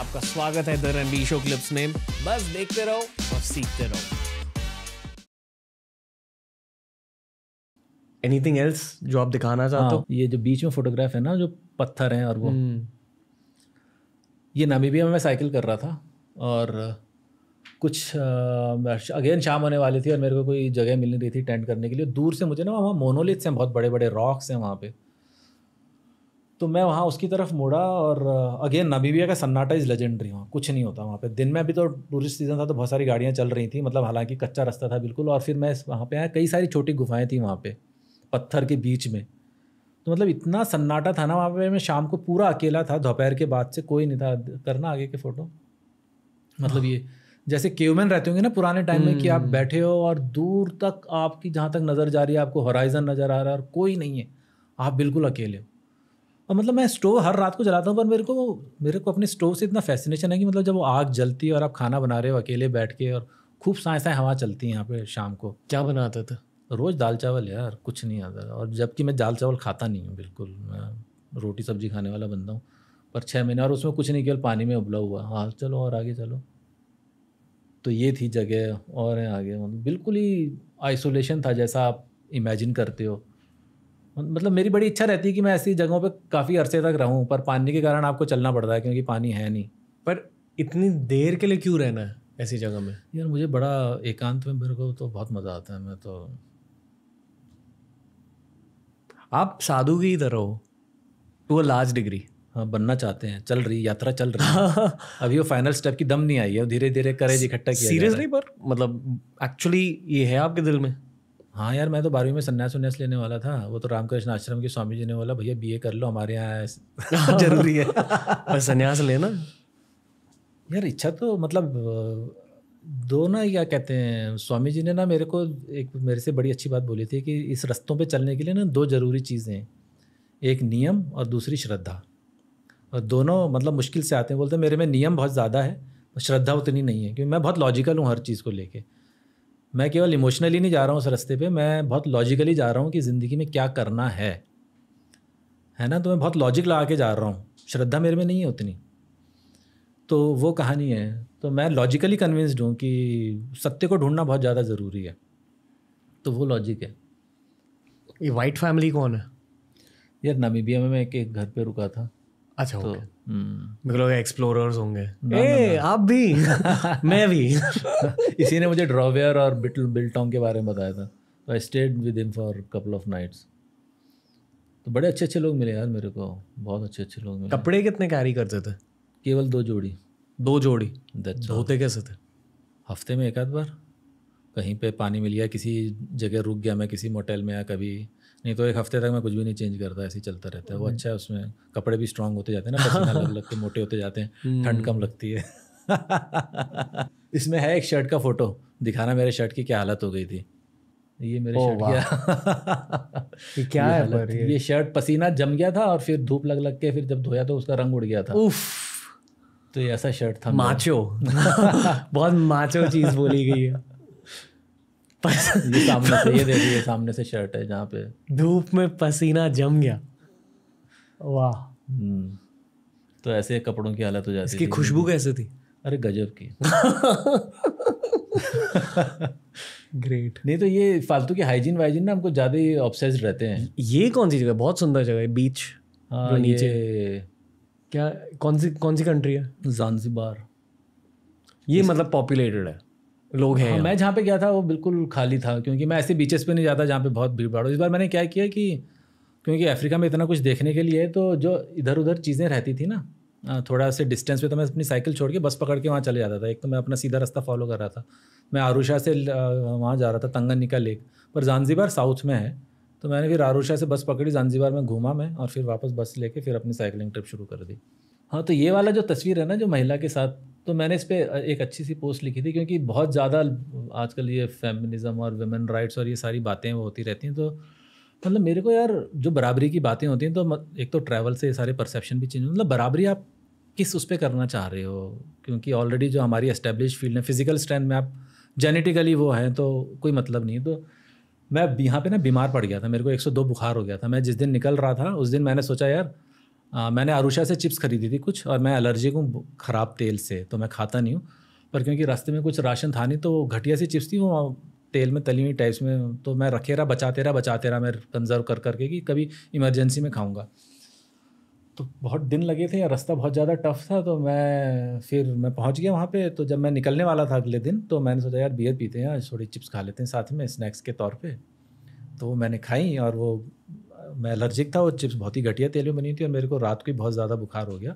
आपका स्वागत है द रणबीर शो क्लिप्स में बस देखते रहो और सीखते रहो एनीथिंग एल्स जो आप दिखाना चाहते हो हाँ, ये जो बीच में फोटोग्राफ है ना जो पत्थर हैं और वो हम्म। ये नामीबिया में मैं साइकिल कर रहा था और कुछ अगेन शाम होने वाली थी और मेरे को कोई जगह मिल नहीं रही थी टेंट करने के लिए दूर से मुझे ना वहाँ मोनोलिथ्स हैं बहुत बड़े बड़े रॉक्स हैं वहाँ पे तो मैं वहाँ उसकी तरफ मुड़ा और अगेन नबीबिया का सन्नाटा इज़ लेजेंडरी वहाँ कुछ नहीं होता वहाँ पे दिन में अभी तो टूरिस्ट सीज़न था तो बहुत सारी गाड़ियाँ चल रही थी मतलब हालांकि कच्चा रास्ता था बिल्कुल और फिर मैं वहाँ पे आया कई सारी छोटी गुफाएं थी वहाँ पे पत्थर के बीच में तो मतलब इतना सन्नाटा था ना वहाँ पे मैं शाम को पूरा अकेला था दोपहर के बाद से कोई नहीं था करना आगे के फ़ोटो मतलब ये जैसे केवमैन रहते होंगे ना पुराने टाइम में कि आप हम्म। बैठे हो और दूर तक आपकी जहाँ तक नज़र जा रही है आपको हॉराइजन नज़र आ रहा है और कोई नहीं है आप बिल्कुल अकेले हो और मतलब मैं स्टोव हर रात को जलाता हूँ पर मेरे को मेरे को अपने स्टोव से इतना फैसिनेशन है कि मतलब जब वो आग जलती है और आप खाना बना रहे हो अकेले बैठ के और खूब साए साए हवा चलती है यहाँ पे शाम को क्या बनाता था रोज़ दाल चावल यार कुछ नहीं आता और जबकि मैं दाल चावल खाता नहीं हूँ बिल्कुल मैं रोटी सब्जी खाने वाला बनता हूँ पर छः महीने और उसमें कुछ नहीं केवल पानी में उबला हुआ हाँ चलो और आगे चलो तो ये थी जगह और आगे मतलब बिल्कुल ही आइसोलेशन था जैसा आप इमेजिन करते हो मतलब मेरी बड़ी इच्छा रहती है कि मैं ऐसी जगहों पर काफ़ी अरसे तक रहूँ पर पानी के कारण आपको चलना पड़ता है क्योंकि पानी है नहीं पर इतनी देर के लिए क्यों रहना है ऐसी जगह में यार मुझे बड़ा एकांत में मेरे को तो बहुत मज़ा आता है मैं तो आप साधु की इधर हो टू अ लार्ज डिग्री हाँ बनना चाहते हैं चल रही यात्रा चल रही है अभी वो फाइनल स्टेप की दम नहीं आई है धीरे धीरे करेज इकट्ठा किया सीरियसली पर मतलब एक्चुअली ये है आपके दिल में हाँ यार मैं तो बारहवीं में सन्यास उन्यास लेने वाला था वो तो रामकृष्ण आश्रम के स्वामी जी ने बोला भैया बीए कर लो हमारे यहाँ जरूरी है पर सन्यास लेना यार इच्छा तो मतलब दो ना क्या कहते हैं स्वामी जी ने ना मेरे को एक मेरे से बड़ी अच्छी बात बोली थी कि इस रस्तों पे चलने के लिए ना दो ज़रूरी चीज़ें हैं एक नियम और दूसरी श्रद्धा और दोनों मतलब मुश्किल से आते हैं बोलते हैं मेरे में नियम बहुत ज़्यादा है श्रद्धा उतनी नहीं है क्योंकि मैं बहुत लॉजिकल हूँ हर चीज़ को लेके मैं केवल इमोशनली नहीं जा रहा हूँ उस रास्ते पे मैं बहुत लॉजिकली जा रहा हूँ कि ज़िंदगी में क्या करना है है ना तो मैं बहुत लॉजिक लगा के जा रहा हूँ श्रद्धा मेरे में नहीं है उतनी तो वो कहानी है तो मैं लॉजिकली कन्विंस्ड हूँ कि सत्य को ढूंढना बहुत ज़्यादा ज़रूरी है तो वो लॉजिक है ये वाइट फैमिली कौन है यार नामीबिया में मैं एक घर पे रुका था अच्छा तो, हम्म। मेरे एक्सप्लोरर्स होंगे ए आप भी मैं भी इसी ने मुझे ड्रॉवेयर और बिटल बिल्टोंग के बारे में बताया था तो I stayed with in for couple of nights तो बड़े अच्छे अच्छे लोग मिले यार मेरे को बहुत अच्छे अच्छे लोग मिले कपड़े कितने कैरी करते थे केवल दो जोड़ी दो जोड़ी धोते कैसे थे हफ्ते में एक आध बार कहीं पे पानी मिल गया किसी जगह रुक गया मैं किसी मोटेल में या कभी नहीं तो एक हफ्ते तक मैं कुछ भी नहीं चेंज करता ऐसे ही चलता रहता है वो हम्म। अच्छा है उसमें कपड़े भी स्ट्रांग होते जाते हैं ना पसीना अलग लग के मोटे होते जाते हैं हम्म। ठंड कम लगती है इसमें है एक शर्ट का फोटो दिखाना मेरे शर्ट की क्या हालत हो गई थी ये मेरे ओ, शर्ट क्या ये क्या ये है पर ये शर्ट पसीना जम गया था और फिर धूप लग लग के फिर जब धोया तो उसका रंग उड़ गया था उफ तो ये ऐसा शर्ट था माचो बहुत माचो चीज़ बोली गई है ये सामने से ये सामने से शर्ट है जहाँ पे धूप में पसीना जम गया वाह हम्म। तो ऐसे कपड़ों की हालत हो जाती इसकी खुशबू कैसे थी अरे गजब की ग्रेट नहीं तो ये फालतू की हाइजीन वाइजीन ना हमको ज़्यादा ही ऑब्सेस्ड रहते हैं ये कौन सी जगह बहुत सुंदर जगह है बीच हाँ, नीचे क्या कौन सी कौन सी कंट्री है जानजीबार ये मतलब पॉपुलेटेड है लोग हैं हाँ, मैं जहाँ पे गया था वो बिल्कुल खाली था क्योंकि मैं ऐसे बीचेस पे नहीं जाता जहाँ पे बहुत भीड़ भाड़ हो इस बार मैंने क्या किया कि क्योंकि अफ्रीका में इतना कुछ देखने के लिए तो जो इधर उधर चीज़ें रहती थी ना थोड़ा से डिस्टेंस पे तो मैं अपनी साइकिल छोड़ के बस पकड़ के वहाँ चले जाता था एक तो मैं अपना सीधा रास्ता फॉलो कर रहा था मैं आरूषा से वहाँ जा रहा था तंगनिका लेक पर जानजीबार साउथ में है तो मैंने फिर आरूषा से बस पकड़ी जानजीबार में घूमा मैं और फिर वापस बस लेके फिर अपनी साइकिलिंग ट्रिप शुरू कर दी हाँ तो ये वाला जो तस्वीर है ना जो महिला के साथ तो मैंने इस पर एक अच्छी सी पोस्ट लिखी थी क्योंकि बहुत ज़्यादा आजकल ये फेमिनिज़म और वेमेन राइट्स और ये सारी बातें वो होती रहती हैं तो मतलब मेरे को यार जो बराबरी की बातें होती हैं तो एक तो ट्रैवल से ये सारे परसेप्शन भी चेंज मतलब बराबरी आप किस उस पर करना चाह रहे हो क्योंकि ऑलरेडी जो हमारी एस्टेब्लिश फील्ड है फिजिकल स्ट्रेंथ में आप जेनेटिकली वो हैं तो कोई मतलब नहीं तो मैं यहाँ पे ना बीमार पड़ गया था मेरे को 102 बुखार हो गया था मैं जिस दिन निकल रहा था उस दिन मैंने सोचा यार आ, मैंने आरुषा से चिप्स खरीदी थी कुछ और मैं एलर्जिक हूँ ख़राब तेल से तो मैं खाता नहीं हूँ पर क्योंकि रास्ते में कुछ राशन था नहीं तो घटिया सी चिप्स थी वो तेल में तली हुई टाइप्स में तो मैं रखे रहा बचाते रहा बचाते रहा मैं कंजर्व कर करके कि कभी इमरजेंसी में खाऊंगा तो बहुत दिन लगे थे रास्ता बहुत ज़्यादा टफ था तो मैं फिर मैं पहुंच गया वहाँ पे तो जब मैं निकलने वाला था अगले दिन तो मैंने सोचा यार बियर पीते हैं यार थोड़ी चिप्स खा लेते हैं साथ में स्नैक्स के तौर पर तो मैंने खाई और वो मैं एलर्जिक था और चिप्स बहुत ही घटिया तेल में बनी थी और मेरे को रात को ही बहुत ज़्यादा बुखार हो गया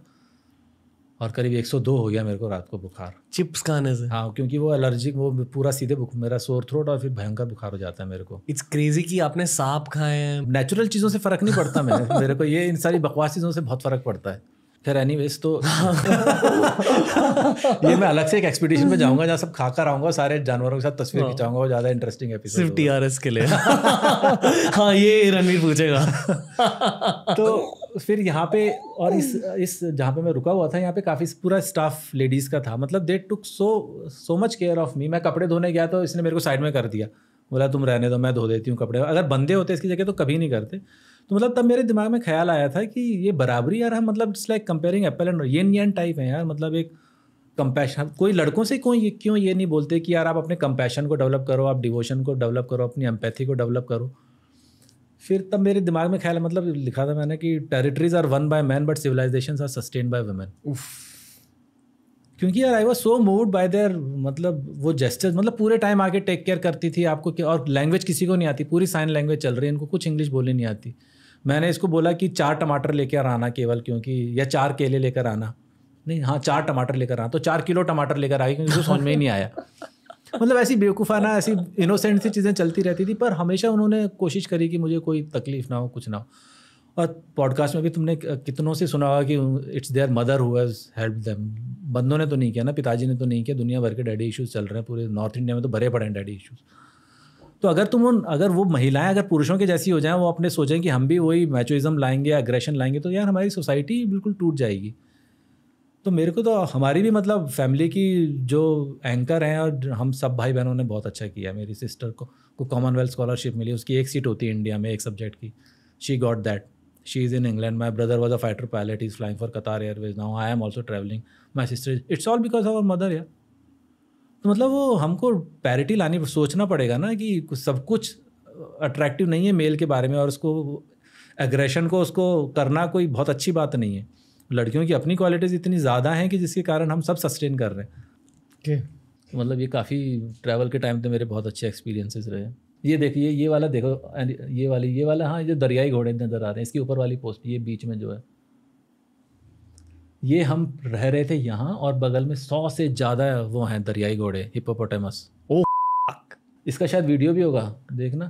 और करीब 102 हो गया मेरे को रात को बुखार चिप्स खाने से हाँ क्योंकि वो एलर्जिक वो पूरा सीधे मेरा सोर थ्रोट और फिर भयंकर बुखार हो जाता है मेरे को इट्स क्रेजी कि आपने सांप खाए हैं नेचुरल चीज़ों से फ़र्क नहीं पड़ता मेरे मेरे को ये इन सारी बकवास चीज़ों से बहुत फ़र्क पड़ता है खैर एनी वेज तो हाँ। ये मैं अलग से एक एक्सपीडिशन में जाऊंगा जहाँ सब खा कर आऊंगा सारे जानवरों के साथ तस्वीर हाँ। खिंचाऊंगा वो ज्यादा इंटरेस्टिंग एपिसोड सिर्फ टीआरएस के लिए हाँ ये रणवीर पूछेगा तो फिर यहाँ पे और इस इस जहाँ पे मैं रुका हुआ था यहाँ पे काफ़ी पूरा स्टाफ लेडीज़ का था मतलब they took so so much care of me मैं कपड़े धोने गया तो इसने मेरे को साइड में कर दिया बोला तुम रहने दो मैं धो देती हूँ कपड़े अगर बंदे होते इसकी जगह तो कभी नहीं करते तो मतलब तब मेरे दिमाग में ख्याल आया था कि ये बराबरी यार हम मतलब it's like comparing apple and an onion type है यार मतलब एक कंपैशन कोई लड़कों से कोई ये क्यों ये नहीं बोलते कि यार आप अपने कंपैशन को डेवलप करो आप डिवोशन को डेवलप करो अपनी एम्पैथी को डेवलप करो फिर तब मेरे दिमाग में ख्याल मतलब लिखा था मैंने कि territories are won by man but civilisations are sustain by women क्योंकि यार I was so moved by their मतलब वो जेस्टर्स मतलब पूरे टाइम आके टेक केयर करती थी आपको और लैंग्वेज किसी को नहीं आती पूरी साइन लैंग्वेज चल रही है इनको कुछ इंग्लिश बोली नहीं आती मैंने इसको बोला कि चार टमाटर लेकर आना केवल क्योंकि या चार केले लेकर आना नहीं हाँ चार टमाटर लेकर आना तो चार किलो टमाटर लेकर आए क्योंकि समझ में ही नहीं आया मतलब ऐसी बेवकूफ़ाना ऐसी इनोसेंट सी चीज़ें चलती रहती थी पर हमेशा उन्होंने कोशिश करी कि मुझे कोई तकलीफ़ ना हो कुछ ना हो और पॉडकास्ट में भी तुमने कितनों से सुना होगा कि it's their mother who has help them बंदों ने तो नहीं किया ना पिताजी ने तो नहीं किया दुनिया भर के डैडी इश्यूज चल रहे हैं पूरे नॉर्थ इंडिया में तो भरे पड़े हैं डैडी इश्यूज़ तो अगर तुम उन अगर वो महिलाएं अगर पुरुषों के जैसी हो जाएं वो अपने सोचें कि हम भी वही मैचोइज्म लाएंगे अग्रेशन लाएंगे तो यार हमारी सोसाइटी बिल्कुल टूट जाएगी तो मेरे को तो हमारी भी मतलब फैमिली की जो एंकर हैं और हम सब भाई बहनों ने बहुत अच्छा किया मेरी सिस्टर को को कॉमनवेल्थ स्कॉलरशिप मिली उसकी एक सीट होती है इंडिया में एक सब्जेक्ट की she got that she is in England my brother was a fighter pilot is flying for Qatar Airways now I am also travelling my sister it's all because our mother यार तो मतलब वो हमको parity लानी सोचना पड़ेगा ना कि सब कुछ अट्रैक्टिव नहीं है मेल के बारे में और उसको एग्रेशन को उसको करना कोई बहुत अच्छी बात नहीं है लड़कियों की अपनी क्वालिटीज़ इतनी ज़्यादा हैं कि जिसके कारण हम सब सस्टेन कर रहे हैं okay. तो मतलब ये काफ़ी ट्रैवल के टाइम पर मेरे बहुत अच्छे एक्सपीरियंसेस रहे ये देखिए ये वाला देखो ये वाली ये वाला हाँ ये दरियाई घोड़े नज़र आ रहे हैं इसकी ऊपर वाली पोस्ट ये बीच में जो है ये हम रह रहे थे यहाँ और बगल में सौ से ज़्यादा वो हैं दरियाई घोड़े हिपोपोटेमस ओ oh, इसका शायद वीडियो भी होगा देखना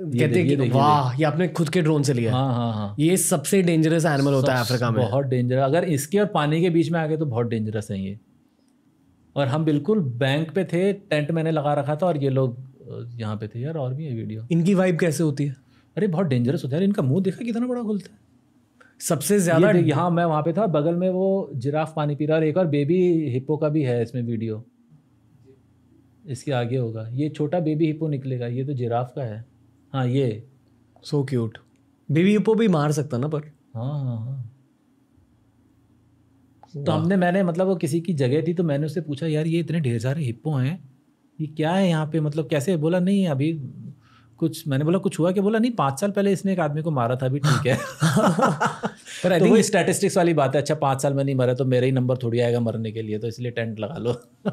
कहते हैं वाह ये आपने खुद के ड्रोन से लिया हाँ हाँ हाँ ये सबसे डेंजरस एनिमल होता है अफ्रीका में बहुत डेंजरस अगर इसके और पानी के बीच में आ गए तो बहुत डेंजरस है ये और हम बिल्कुल बैंक पे थे टेंट मैंने लगा रखा था और ये लोग यहाँ पे थे यार और भी है वीडियो इनकी वाइब कैसे होती है अरे बहुत डेंजरस होता है यार इनका मुंह देखा कितना बड़ा खुलता है सबसे ज्यादा यहाँ मैं वहाँ पे था बगल में वो जिराफ पानी पी रहा और एक और बेबी हिप्पो का भी है इसमें वीडियो इसके आगे होगा ये छोटा बेबी हिप्पो निकलेगा ये तो जिराफ का है हाँ ये सो क्यूट बेबी हिप्पो भी मार सकता ना पर हाँ हाँ हाँ तो हमने मैंने मतलब वो किसी की जगह थी तो मैंने उससे पूछा यार ये इतने ढेर सारे हिप्पो हैं ये क्या है यहाँ पे मतलब कैसे बोला नहीं अभी कुछ मैंने बोला कुछ हुआ कि बोला नहीं पाँच साल पहले इसने एक आदमी को मारा था भी ठीक है पर आई थिंक स्टैटिस्टिक्स वाली बात है अच्छा पाँच साल में नहीं मरा तो मेरा ही नंबर थोड़ी आएगा मरने के लिए तो इसलिए टेंट लगा लो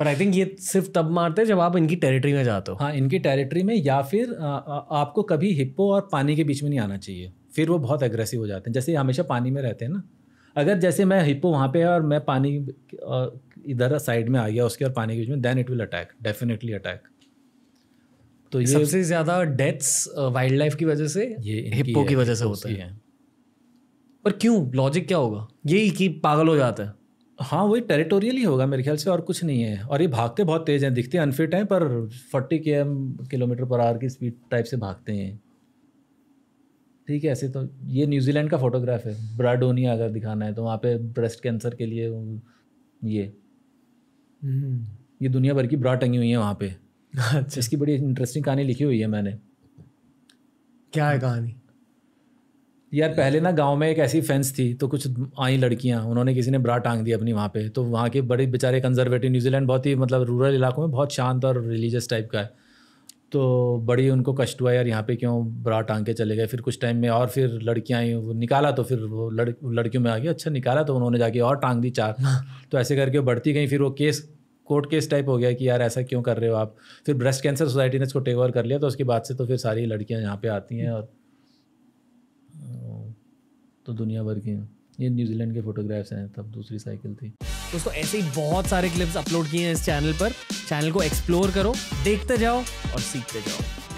पर आई थिंक ये सिर्फ तब मारते हैं जब आप इनकी टेरिटरी में जाते हो हाँ इनकी टेरिटरी में या फिर आ, आ, आपको कभी हिप्पो और पानी के बीच में नहीं आना चाहिए फिर वो बहुत एग्रेसिव हो जाते हैं जैसे हमेशा पानी में रहते हैं ना अगर जैसे मैं हिप्पो वहाँ पे है और मैं पानी इधर साइड में आ गया उसके और पानी के बीच में then it will attack definitely attack तो ये सबसे ज्यादा डेथ्स वाइल्ड लाइफ की वजह से ये हिप्पो की वजह से होती है पर क्यों लॉजिक क्या होगा यही कि पागल हो जाता है हाँ वही टेरिटोरियल ही होगा मेरे ख्याल से और कुछ नहीं है और ये भागते बहुत तेज़ हैं दिखते अनफिट हैं पर forty K M kilometre per hour की स्पीड टाइप से भागते हैं ठीक है ऐसे तो ये न्यूजीलैंड का फोटोग्राफ है ब्राडोनिया अगर दिखाना है तो वहाँ पे ब्रेस्ट कैंसर के लिए ये हम्म। ये दुनिया भर की ब्रा टंगी हुई है वहाँ पे अच्छा। इसकी बड़ी इंटरेस्टिंग कहानी लिखी हुई है मैंने क्या है कहानी यार पहले ना गांव में एक ऐसी फेंस थी तो कुछ आई लड़कियां उन्होंने किसी ने ब्रा टांग दी अपनी वहाँ पे तो वहाँ के बड़े बेचारे कंजर्वेटिव न्यूजीलैंड बहुत ही मतलब रूरल इलाकों में बहुत शांत और रिलीजियस टाइप का है तो बड़ी उनको कष्ट हुआ यार यहाँ पे क्यों ब्रा टांग के चले गए फिर कुछ टाइम में और फिर लड़कियाँ आई वो निकाला तो फिर वो लड़ लड़कियों में आ गया अच्छा निकाला तो उन्होंने जाके और टांग दी चार तो ऐसे करके बढ़ती गई फिर वो केस कोर्ट केस टाइप हो गया कि यार ऐसा क्यों कर रहे हो आप फिर ब्रेस्ट कैंसर सोसाइटी ने इसको टेक ओवर कर लिया तो उसके बाद से तो फिर सारी लड़कियाँ यहाँ पर आती हैं और तो दुनिया भर की ये न्यूजीलैंड के फोटोग्राफ्स हैं तब दूसरी साइकिल थी दोस्तों ऐसे ही बहुत सारे क्लिप्स अपलोड किए हैं इस चैनल पर चैनल को एक्सप्लोर करो देखते जाओ और सीखते जाओ